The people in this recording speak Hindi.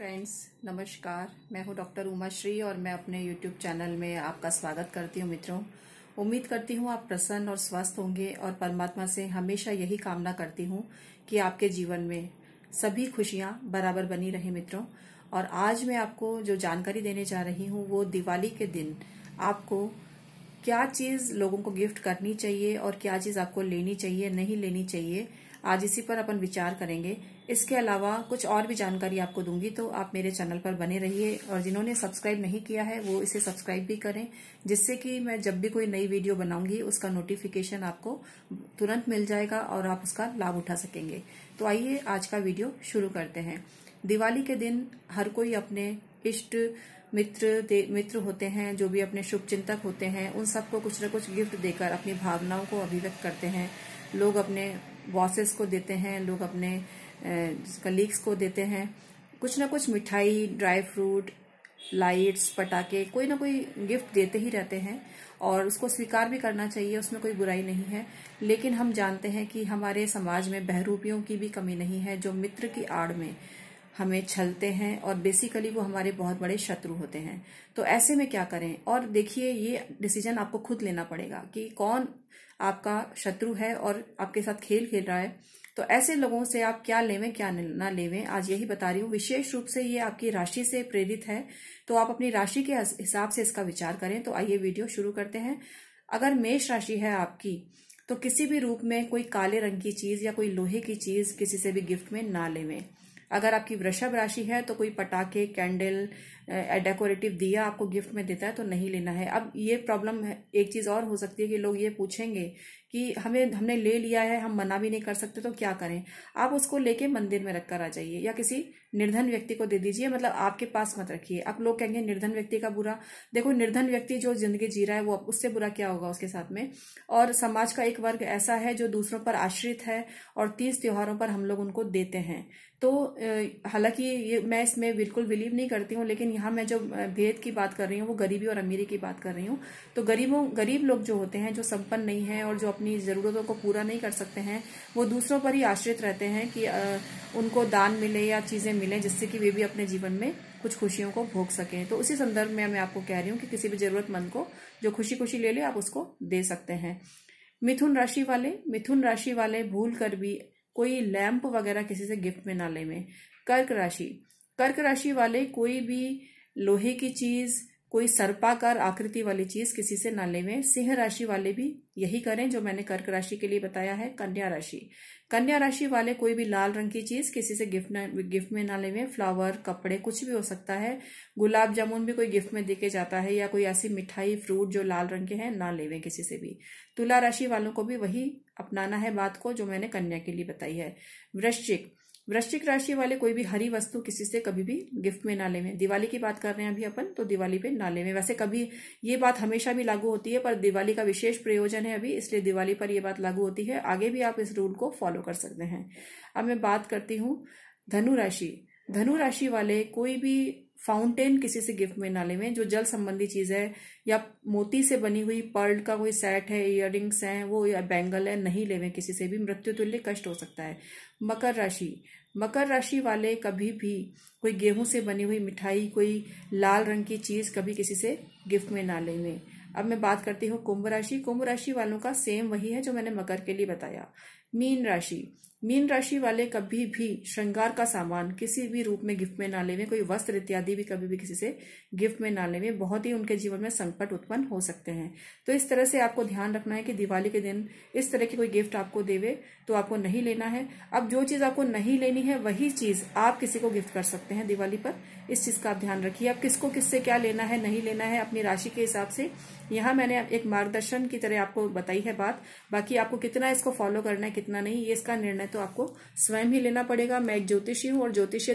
फ्रेंड्स नमस्कार मैं हूं डॉक्टर उमा श्री और मैं अपने यूट्यूब चैनल में आपका स्वागत करती हूं मित्रों उम्मीद करती हूं आप प्रसन्न और स्वस्थ होंगे और परमात्मा से हमेशा यही कामना करती हूं कि आपके जीवन में सभी खुशियां बराबर बनी रहे मित्रों और आज मैं आपको जो जानकारी देने जा रही हूँ वो दिवाली के दिन आपको क्या चीज़ लोगों को गिफ्ट करनी चाहिए और क्या चीज़ आपको लेनी चाहिए नहीं लेनी चाहिए आज इसी पर अपन विचार करेंगे इसके अलावा कुछ और भी जानकारी आपको दूंगी तो आप मेरे चैनल पर बने रहिए और जिन्होंने सब्सक्राइब नहीं किया है वो इसे सब्सक्राइब भी करें जिससे कि मैं जब भी कोई नई वीडियो बनाऊंगी उसका नोटिफिकेशन आपको तुरंत मिल जाएगा और आप उसका लाभ उठा सकेंगे तो आइए आज का वीडियो शुरू करते हैं दिवाली के दिन हर कोई अपने इष्ट मित्र मित्र होते हैं जो भी अपने शुभ चिंतक होते हैं उन सबको कुछ न कुछ गिफ्ट देकर अपनी भावनाओं को अभिव्यक्त करते हैं लोग अपने बॉसेस को देते हैं लोग अपने कलीग्स को देते हैं कुछ ना कुछ मिठाई ड्राई फ्रूट लाइट्स पटाखे कोई ना कोई गिफ्ट देते ही रहते हैं और उसको स्वीकार भी करना चाहिए उसमें कोई बुराई नहीं है लेकिन हम जानते हैं कि हमारे समाज में बहरूपियों की भी कमी नहीं है जो मित्र की आड़ में हमें छलते हैं और बेसिकली वो हमारे बहुत बड़े शत्रु होते हैं तो ऐसे में क्या करें और देखिए ये डिसीजन आपको खुद लेना पड़ेगा कि कौन आपका शत्रु है और आपके साथ खेल खेल रहा है तो ऐसे लोगों से आप क्या लेवें क्या ना लेवें आज यही बता रही हूँ विशेष रूप से ये आपकी राशि से प्रेरित है तो आप अपनी राशि के हिसाब से इसका विचार करें तो आइए वीडियो शुरू करते हैं अगर मेष राशि है आपकी तो किसी भी रूप में कोई काले रंग की चीज या कोई लोहे की चीज किसी से भी गिफ्ट में ना लेवें अगर आपकी वृषभ राशि है तो कोई पटाखे कैंडल डेकोरेटिव दिया आपको गिफ्ट में देता है तो नहीं लेना है अब ये प्रॉब्लम एक चीज़ और हो सकती है कि लोग ये पूछेंगे कि हमें हमने ले लिया है हम मना भी नहीं कर सकते तो क्या करें आप उसको लेके मंदिर में रखकर आ जाइए या किसी निर्धन व्यक्ति को दे दीजिए मतलब आपके पास मत रखिए अब लोग कहेंगे निर्धन व्यक्ति का बुरा देखो निर्धन व्यक्ति जो जिंदगी जी रहा है वो उससे बुरा क्या होगा उसके साथ में और समाज का एक वर्ग ऐसा है जो दूसरों पर आश्रित है और तीस त्योहारों पर हम लोग उनको देते हैं तो हालांकि ये मैं इसमें बिल्कुल बिलीव नहीं करती हूँ लेकिन यहाँ मैं जो भेद की बात कर रही हूँ वो गरीबी और अमीरी की बात कर रही हूँ तो गरीबों गरीब लोग जो होते हैं जो संपन्न नहीं है और जो अपनी ज़रूरतों को पूरा नहीं कर सकते हैं वो दूसरों पर ही आश्रित रहते हैं कि उनको दान मिले या चीज़ें मिले जिससे कि वे भी अपने जीवन में कुछ खुशियों को भोग सकें तो उसी संदर्भ में मैं आपको कह रही हूँ कि किसी भी ज़रूरतमंद को जो खुशी खुशी ले ले आप उसको दे सकते हैं मिथुन राशि वाले मिथुन राशि वाले भूल कर भी कोई लैंप वगैरह किसी से गिफ्ट में ना ले में कर्क राशि कर्क राशि वाले कोई भी लोहे की चीज कोई सर्पाकार आकृति वाली चीज किसी से ना लेवें सिंह राशि वाले भी यही करें जो मैंने कर्क राशि के लिए बताया है कन्या राशि कन्या राशि वाले कोई भी लाल रंग की चीज किसी से गिफ्ट गिफ्ट में ना लेवे फ्लावर कपड़े कुछ भी हो सकता है गुलाब जामुन भी कोई गिफ्ट में देके जाता है या कोई ऐसी मिठाई फ्रूट जो लाल रंग के हैं ना लेवे किसी से भी तुला राशि वालों को भी वही अपनाना है बात को जो मैंने कन्या के लिए बताई है वृश्चिक वृश्चिक राशि वाले कोई भी हरी वस्तु किसी से कभी भी गिफ्ट में ना लेवें दिवाली की बात कर रहे हैं अभी अपन तो दिवाली पे ना लेवें वैसे कभी ये बात हमेशा भी लागू होती है पर दिवाली का विशेष प्रयोजन है अभी इसलिए दिवाली पर यह बात लागू होती है आगे भी आप इस रूल को फॉलो कर सकते हैं अब मैं बात करती हूँ धनु राशि धनु राशि वाले कोई भी फाउंटेन किसी से गिफ्ट में ना में जो जल संबंधी चीज है या मोती से बनी हुई पर्ल का कोई सेट है इयर हैं वो या बैंगल है नहीं ले किसी से भी मृत्यु तुल्य कष्ट हो सकता है मकर राशि मकर राशि वाले कभी भी कोई गेहूं से बनी हुई मिठाई कोई लाल रंग की चीज कभी किसी से गिफ्ट में ना लेंगे अब मैं बात करती हूँ कुंभ राशि कुंभ राशि वालों का सेम वही है जो मैंने मकर के लिए बताया मीन राशि मीन राशि वाले कभी भी श्रृंगार का सामान किसी भी रूप में गिफ्ट में ना लेवे कोई वस्त्र इत्यादि भी कभी भी किसी से गिफ्ट में ना लेवे बहुत ही उनके जीवन में संकट उत्पन्न हो सकते हैं तो इस तरह से आपको ध्यान रखना है कि दिवाली के दिन इस तरह की कोई गिफ्ट आपको देवे तो आपको नहीं लेना है अब जो चीज आपको नहीं लेनी है वही चीज आप किसी को गिफ्ट कर सकते हैं दिवाली पर इस चीज का आप ध्यान रखिए अब किसको किससे क्या लेना है नहीं लेना है अपनी राशि के हिसाब से यहाँ मैंने एक मार्गदर्शन की तरह आपको बताई है बात बाकी आपको कितना इसको फॉलो करना है कितना नहीं ये इसका निर्णय तो आपको स्वयं ही लेना पड़ेगा मैं एक ज्योतिषी हूँ और ज्योतिषी